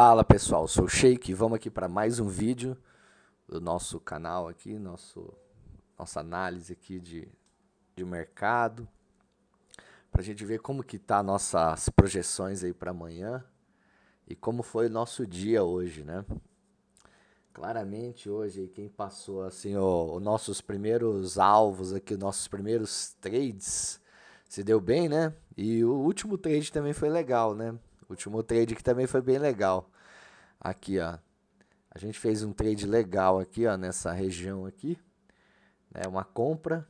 Fala pessoal, sou o Sheik, vamos aqui para mais um vídeo do nosso canal aqui, nosso, nossa análise aqui de, de mercado, para a gente ver como que tá nossas projeções aí para amanhã e como foi o nosso dia hoje, né? Claramente hoje quem passou assim os nossos primeiros alvos aqui, os nossos primeiros trades se deu bem, né? E o último trade também foi legal, né? Último trade que também foi bem legal. Aqui, ó. A gente fez um trade legal aqui, ó, nessa região aqui. É né? uma compra,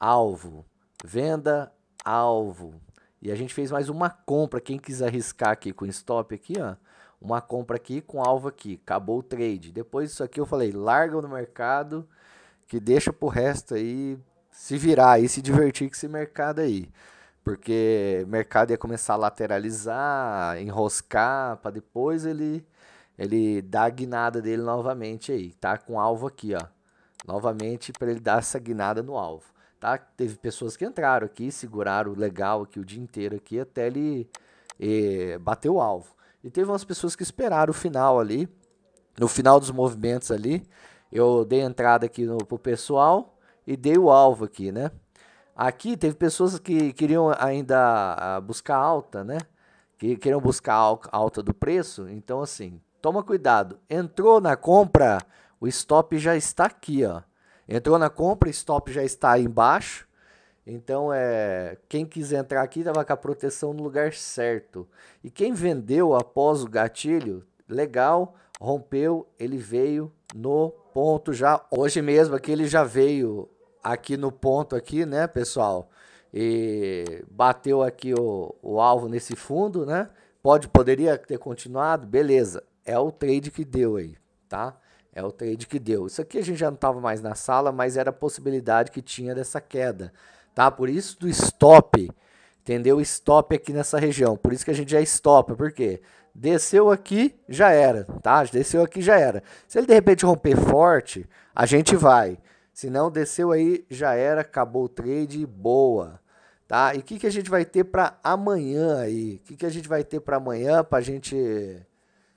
alvo, venda, alvo. E a gente fez mais uma compra, quem quis arriscar aqui com stop aqui, ó. Uma compra aqui com alvo aqui, acabou o trade. Depois disso aqui eu falei, larga no mercado, que deixa pro resto aí se virar e se divertir com esse mercado aí porque o mercado ia começar a lateralizar, enroscar, para depois ele ele dar a guinada dele novamente aí, tá? Com alvo aqui, ó. Novamente para ele dar essa guinada no alvo, tá? Teve pessoas que entraram aqui, seguraram legal aqui o dia inteiro aqui até ele bater o alvo. E teve umas pessoas que esperaram o final ali, no final dos movimentos ali, eu dei entrada aqui no, pro pessoal e dei o alvo aqui, né? Aqui teve pessoas que queriam ainda ah, buscar alta, né? Que queriam buscar alta do preço. Então, assim, toma cuidado. Entrou na compra, o stop já está aqui, ó. Entrou na compra, stop já está aí embaixo. Então, é, quem quiser entrar aqui, estava com a proteção no lugar certo. E quem vendeu após o gatilho, legal, rompeu, ele veio no ponto já. Hoje mesmo aqui ele já veio aqui no ponto aqui, né, pessoal? E bateu aqui o, o alvo nesse fundo, né? Pode, poderia ter continuado, beleza. É o trade que deu aí, tá? É o trade que deu. Isso aqui a gente já não estava mais na sala, mas era a possibilidade que tinha dessa queda, tá? Por isso do stop, entendeu? Stop aqui nessa região. Por isso que a gente já stopa, por quê? Desceu aqui, já era, tá? Desceu aqui, já era. Se ele de repente romper forte, a gente vai. Se não, desceu aí, já era, acabou o trade, boa. Tá? E o que, que a gente vai ter para amanhã aí? O que, que a gente vai ter para amanhã para a gente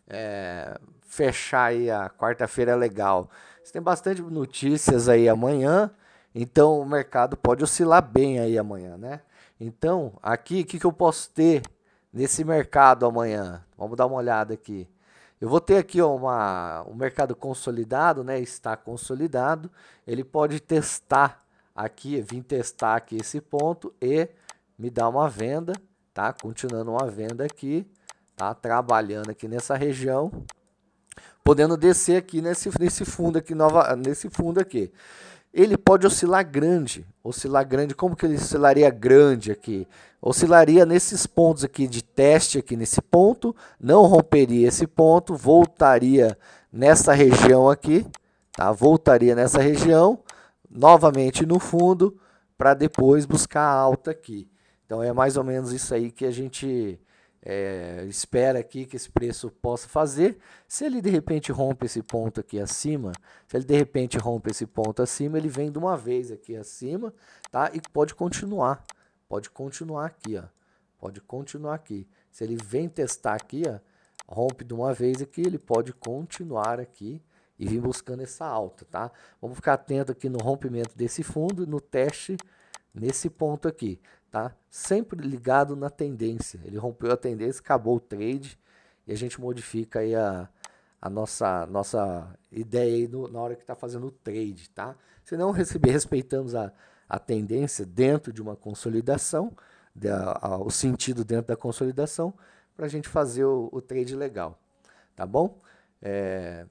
é, fechar aí a quarta-feira legal? Você tem bastante notícias aí amanhã, então o mercado pode oscilar bem aí amanhã, né? Então, aqui, o que, que eu posso ter nesse mercado amanhã? Vamos dar uma olhada aqui. Eu vou ter aqui ó, uma, um mercado consolidado, né? Está consolidado. Ele pode testar aqui, vir testar aqui esse ponto e me dar uma venda, tá? Continuando uma venda aqui, tá? Trabalhando aqui nessa região, podendo descer aqui nesse, nesse fundo aqui nova, nesse fundo aqui ele pode oscilar grande. Oscilar grande, como que ele oscilaria grande aqui? Oscilaria nesses pontos aqui de teste, aqui nesse ponto, não romperia esse ponto, voltaria nessa região aqui, tá? voltaria nessa região, novamente no fundo, para depois buscar a alta aqui. Então é mais ou menos isso aí que a gente é, espera aqui que esse preço possa fazer. Se ele de repente rompe esse ponto aqui acima, se ele de repente rompe esse ponto acima, ele vem de uma vez aqui acima, tá? E pode continuar, pode continuar aqui, ó. Pode continuar aqui. Se ele vem testar aqui, ó, rompe de uma vez aqui, ele pode continuar aqui e vir buscando essa alta, tá? Vamos ficar atento aqui no rompimento desse fundo, no teste nesse ponto aqui tá? Sempre ligado na tendência. Ele rompeu a tendência, acabou o trade e a gente modifica aí a, a nossa, nossa ideia aí no, na hora que está fazendo o trade, tá? Se não receber, respeitamos a, a tendência dentro de uma consolidação, a, o sentido dentro da consolidação, para a gente fazer o, o, trade legal, tá bom? É,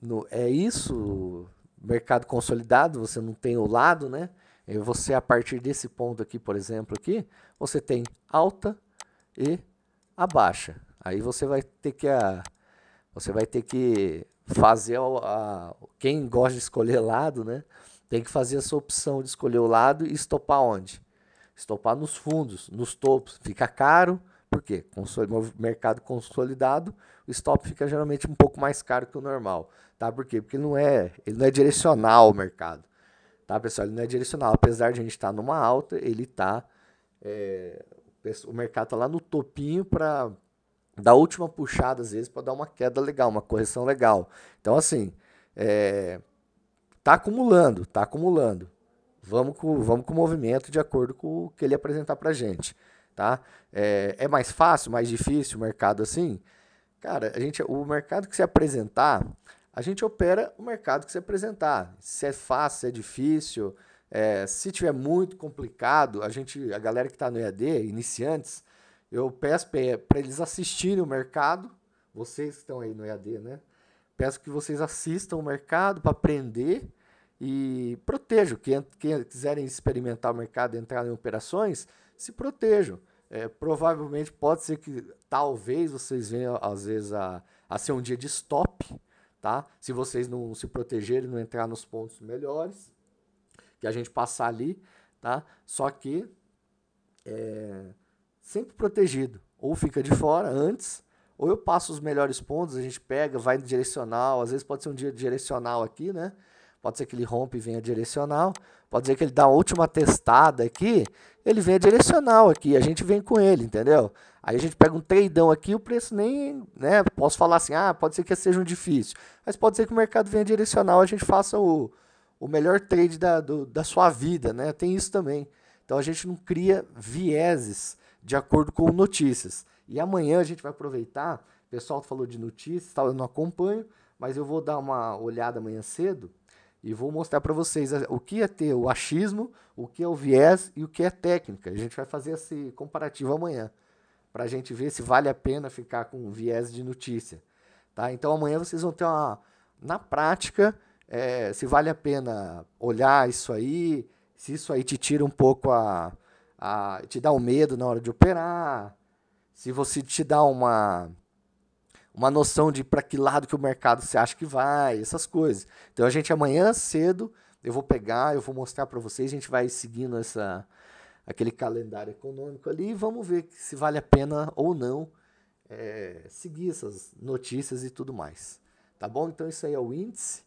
no, é isso, mercado consolidado, você não tem o lado, né? É, você, a partir desse ponto aqui, por exemplo, aqui, você tem alta e a baixa. Aí você vai ter que, a, ah, você vai ter que fazer, a, a, quem gosta de escolher lado, né? Tem que fazer a sua opção de escolher o lado e estopar onde? Estopar nos fundos, nos topos. Fica caro, porque console, mercado consolidado, o stop fica geralmente um pouco mais caro que o normal, tá? Por quê? Porque não é, ele não é direcional o mercado. Tá, pessoal? Ele não é direcional. Apesar de a gente estar tá numa alta, ele está. É, o mercado está lá no topinho para dar última puxada, às vezes, para dar uma queda legal, uma correção legal. Então, assim, é, tá acumulando, tá acumulando. Vamos com, vamos com o movimento de acordo com o que ele apresentar para gente. Tá? É, é mais fácil, mais difícil o mercado assim? Cara, a gente, o mercado que se apresentar, a gente opera o mercado que se apresentar. Se é fácil, se é difícil, é, se tiver muito complicado, a gente, a galera que está no EAD, iniciantes, eu peço para eles assistirem o mercado, vocês que estão aí no EAD, né? Peço que vocês assistam o mercado para aprender e protejam. Quem, quem quiserem experimentar o mercado, entrar em operações, se protejam. É, provavelmente pode ser que talvez vocês venham às vezes a, a ser um dia de stop tá? Se vocês não se protegerem, não entrar nos pontos melhores que a gente passar ali, tá? Só que é, sempre protegido, ou fica de fora antes, ou eu passo os melhores pontos, a gente pega, vai no direcional, às vezes pode ser um dia direcional aqui, né? Pode ser que ele rompe e venha direcional. Pode ser que ele dá a última testada aqui, ele venha direcional aqui, a gente vem com ele, entendeu? Aí a gente pega um treidão aqui, o preço nem, né, posso falar assim, ah, pode ser que seja um difícil, mas pode ser que o mercado venha direcional, a gente faça o, o melhor trade da, do, da sua vida, né? Tem isso também. Então a gente não cria vieses de acordo com notícias. E amanhã a gente vai aproveitar, o pessoal falou de notícias, tal, eu não acompanho, mas eu vou dar uma olhada amanhã cedo e vou mostrar para vocês o que é ter o achismo, o que é o viés e o que é técnica. A gente vai fazer esse comparativo amanhã, para a gente ver se vale a pena ficar com viés de notícia. Tá? Então amanhã vocês vão ter uma, na prática, é, se vale a pena olhar isso aí, se isso aí te tira um pouco a, a te dá o um medo na hora de operar, se você te dá uma uma noção de para que lado que o mercado se acha que vai, essas coisas. Então a gente amanhã cedo eu vou pegar, eu vou mostrar para vocês, a gente vai seguindo essa aquele calendário econômico ali e vamos ver se vale a pena ou não é, seguir essas notícias e tudo mais. Tá bom? Então isso aí é o índice.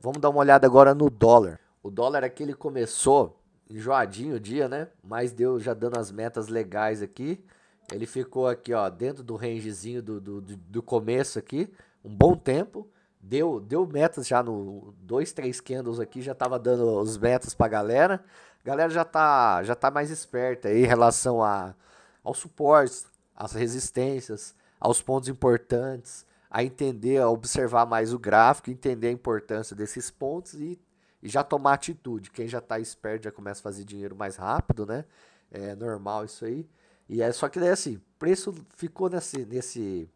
Vamos dar uma olhada agora no dólar. O dólar aqui ele começou enjoadinho o dia, né? Mas deu já dando as metas legais aqui. Ele ficou aqui, ó, dentro do rangezinho do, do, do começo aqui, um bom tempo. Deu, deu metas já no 2, 3 candles aqui, já tava dando os metas pra galera. galera já tá, já tá mais esperta aí em relação a, aos suportes, às resistências, aos pontos importantes, a entender, a observar mais o gráfico, entender a importância desses pontos e, e já tomar atitude. Quem já tá esperto já começa a fazer dinheiro mais rápido, né? É normal isso aí. E é só que daí assim, preço ficou nesse nesse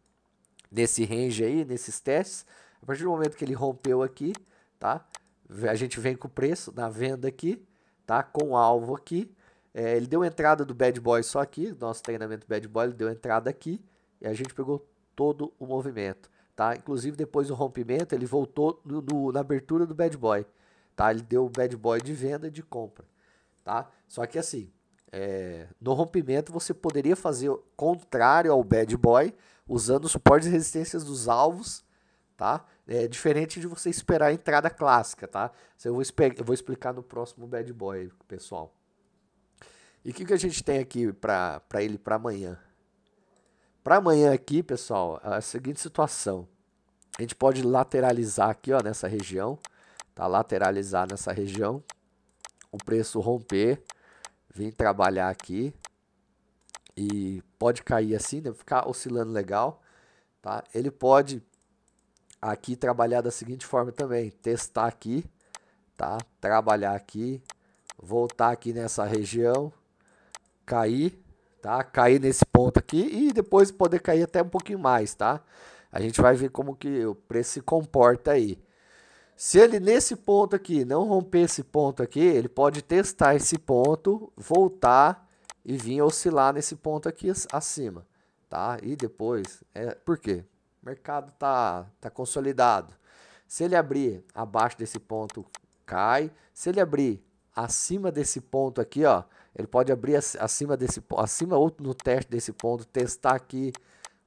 nesse range aí, nesses testes. A partir do momento que ele rompeu aqui, tá? A gente vem com o preço na venda aqui, tá? Com o alvo aqui. É, ele deu entrada do Bad Boy só aqui, nosso treinamento Bad Boy, ele deu entrada aqui e a gente pegou todo o movimento, tá? Inclusive depois do rompimento, ele voltou no, no, na abertura do Bad Boy, tá? Ele deu o Bad Boy de venda e de compra, tá? Só que assim, é, no rompimento, você poderia fazer contrário ao bad boy, usando os suportes e resistências dos alvos, tá? É diferente de você esperar a entrada clássica, tá? eu vou, eu vou explicar no próximo bad boy, pessoal. E o que, que a gente tem aqui para ele para amanhã? Para amanhã aqui, pessoal, a seguinte situação. A gente pode lateralizar aqui, ó, nessa região, tá? Lateralizar nessa região. O preço romper vem trabalhar aqui e pode cair assim, né? ficar oscilando legal. Tá? Ele pode aqui trabalhar da seguinte forma também, testar aqui, tá? trabalhar aqui, voltar aqui nessa região, cair, tá? cair nesse ponto aqui e depois poder cair até um pouquinho mais. Tá? A gente vai ver como que o preço se comporta aí. Se ele nesse ponto aqui não romper esse ponto aqui, ele pode testar esse ponto, voltar e vir oscilar nesse ponto aqui acima, tá? E depois, é, por quê? O mercado tá, tá consolidado. Se ele abrir abaixo desse ponto, cai. Se ele abrir acima desse ponto aqui, ó, ele pode abrir acima desse acima ou no teste desse ponto, testar aqui,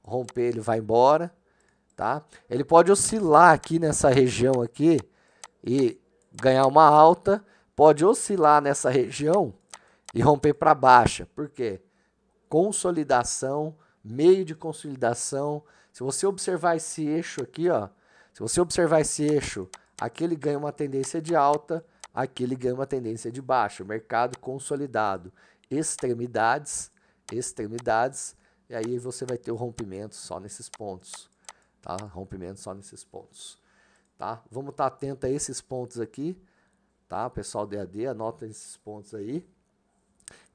romper, ele vai embora tá? Ele pode oscilar aqui nessa região aqui e ganhar uma alta, pode oscilar nessa região e romper para baixa. Por quê? Consolidação, meio de consolidação. Se você observar esse eixo aqui, ó, se você observar esse eixo, aqui ele ganha uma tendência de alta, aqui ele ganha uma tendência de baixa. Mercado consolidado. Extremidades, extremidades, e aí você vai ter o rompimento só nesses pontos. Tá? Rompimento só nesses pontos. Tá? Vamos estar tá atento a esses pontos aqui. Tá? Pessoal do EAD, anota esses pontos aí.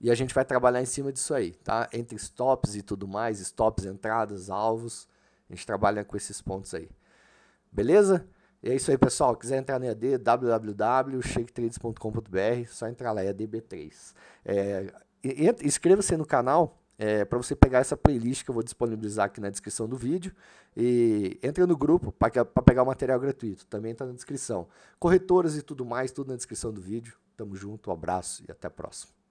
E a gente vai trabalhar em cima disso aí, tá? Entre stops e tudo mais, stops, entradas, alvos. A gente trabalha com esses pontos aí. Beleza? E é isso aí, pessoal. Quiser entrar na EAD, www.shaketrades.com.br, só entrar lá, EADB3. É, Inscreva-se no canal é, para você pegar essa playlist que eu vou disponibilizar aqui na descrição do vídeo. E entra no grupo para pegar o material gratuito, também está na descrição. Corretoras e tudo mais, tudo na descrição do vídeo. Tamo junto, um abraço e até a próxima.